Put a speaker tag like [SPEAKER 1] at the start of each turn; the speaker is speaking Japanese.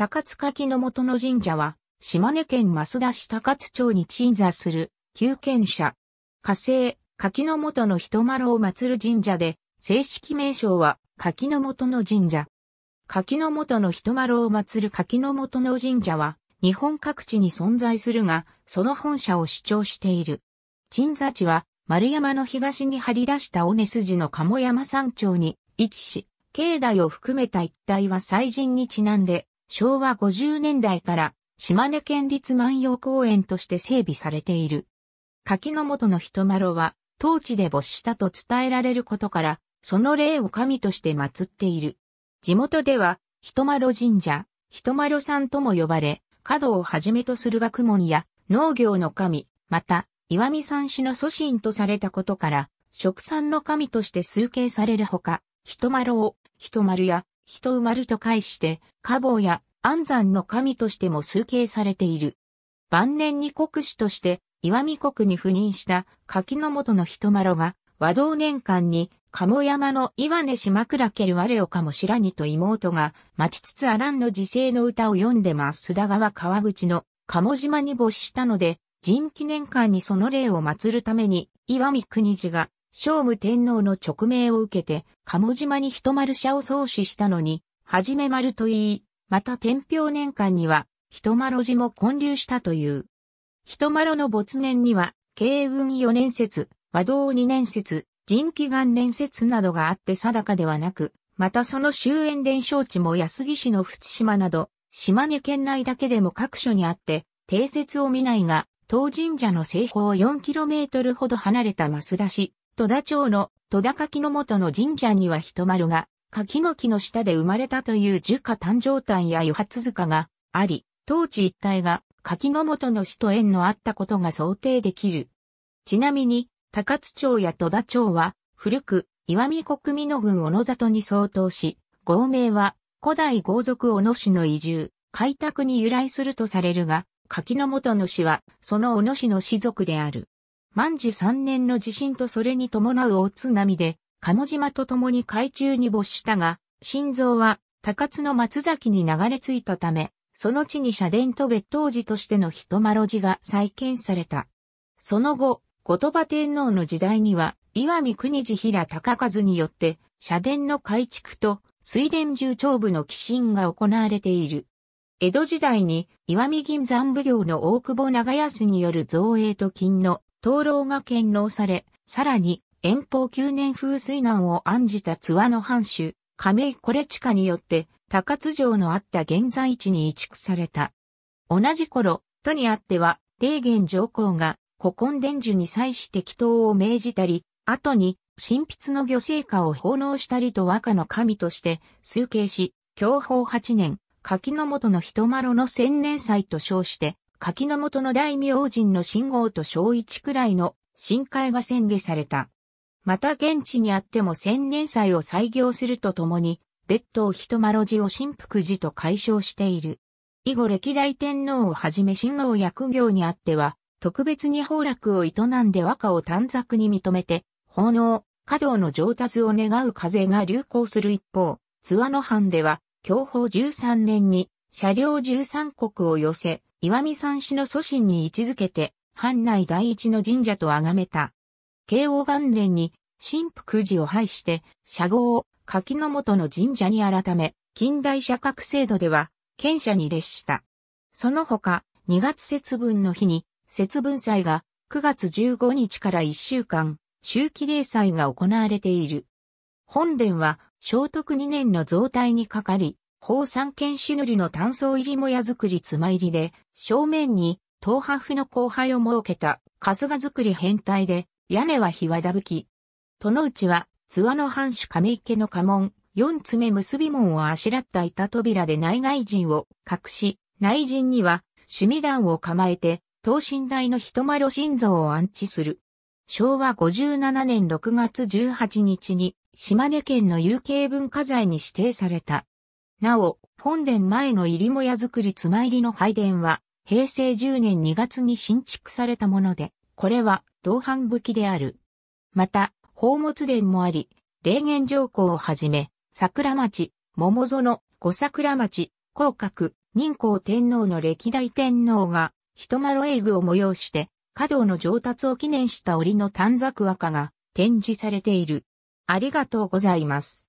[SPEAKER 1] 高塚木の元の神社は、島根県益田市高津町に鎮座する、旧県社。火星、柿の元の人丸を祀る神社で、正式名称は、柿の元の神社。柿の元の人丸を祀る柿の元の神社は、日本各地に存在するが、その本社を主張している。鎮座地は、丸山の東に張り出した尾根筋の鴨山山頂に位置し、境内を含めた一帯は祭神にちなんで、昭和50年代から島根県立万葉公園として整備されている。柿の本の人丸は、当地で没したと伝えられることから、その霊を神として祀っている。地元では、人丸神社、人丸さんとも呼ばれ、角をはじめとする学問や農業の神、また、岩見山氏の祖神とされたことから、食産の神として崇敬されるほか、人丸を、人丸や人生まると介して、家宝や安山の神としても崇敬されている。晩年に国主として、岩見国に赴任した柿の本の人ろが、和道年間に、鴨山の岩根島倉ける我をかもしらにと妹が、待ちつつあらんの辞世の歌を読んでます田川川口の鴨島に没したので、人記念館にその霊を祀るために、岩見国寺が聖武天皇の勅命を受けて、鴨島に人丸社を創始したのに、はじめ丸と言い、また天平年間には、人丸寺も建立したという。人丸の没年には、慶運四年節、和道二年節、人気元年節などがあって定かではなく、またその終焉伝承地も安木市の淵島など、島根県内だけでも各所にあって、定説を見ないが、当神社の西方 4km ほど離れた増田市、戸田町の戸田柿の元の神社には人丸が、柿の木の下で生まれたという樹花誕生誕や余発塚があり、当地一帯が柿の元の死と縁のあったことが想定できる。ちなみに、高津町や戸田町は、古く、岩見国美の郡小野里に相当し、合名は、古代豪族小野氏の移住、開拓に由来するとされるが、柿の元の氏は、その小野氏の氏族である。万寿三年の地震とそれに伴う大津波で、鴨島と共に海中に没したが、心臓は高津の松崎に流れ着いたため、その地に社殿と別当時としての人マロ地が再建された。その後、後鳥羽天皇の時代には、岩見国次平高和によって、社殿の改築と水田重長部の寄進が行われている。江戸時代に、岩見銀山奉行の大久保長安による造営と金の灯籠が献納され、さらに、遠方9年風水難を案じた津和の藩主、亀井コレチカによって、高津城のあった現在地に移築された。同じ頃、都にあっては、霊源上皇が古今伝授に際して祈祷を命じたり、後に神筆の御成果を奉納したりと和歌の神として崇敬し、享保8年、柿の元の人丸の千年祭と称して、柿の元の大明神の信号と小一くらいの深海が宣言された。また現地にあっても千年祭を再行するとともに、別当人まろじを神福寺と解消している。以後歴代天皇をはじめ神王役業にあっては、特別に崩落を営んで和歌を短冊に認めて、奉納、稼道の上達を願う風が流行する一方、津和野藩では、享保13年に、車両13国を寄せ、岩見山市の祖神に位置づけて、藩内第一の神社と崇めた。慶応元年に、神父宮寺を廃して、社号を柿の元の神社に改め、近代社格制度では、県社に列した。その他、2月節分の日に、節分祭が9月15日から1週間、周期礼祭が行われている。本殿は、聖徳2年の増大にかかり、宝山県シ塗りの単層入りもや作りつま入りで、正面に、東波の後輩を設けた、春日作り変態で、屋根は日和だぶき。戸の内は、津和の藩主上池の家紋、四つ目結び門をあしらった板扉で内外陣を隠し、内陣には、趣味団を構えて、等身大の人丸心臓を安置する。昭和57年6月18日に、島根県の有形文化財に指定された。なお、本殿前の入もや造り妻入りの拝殿は、平成10年2月に新築されたもので、これは同伴武器である。また、宝物殿もあり、霊源上皇をはじめ、桜町、桃園、五桜町、広角、任皇天皇の歴代天皇が、人丸絵具を催して、華道の上達を記念した折の短冊和歌が展示されている。ありがとうございます。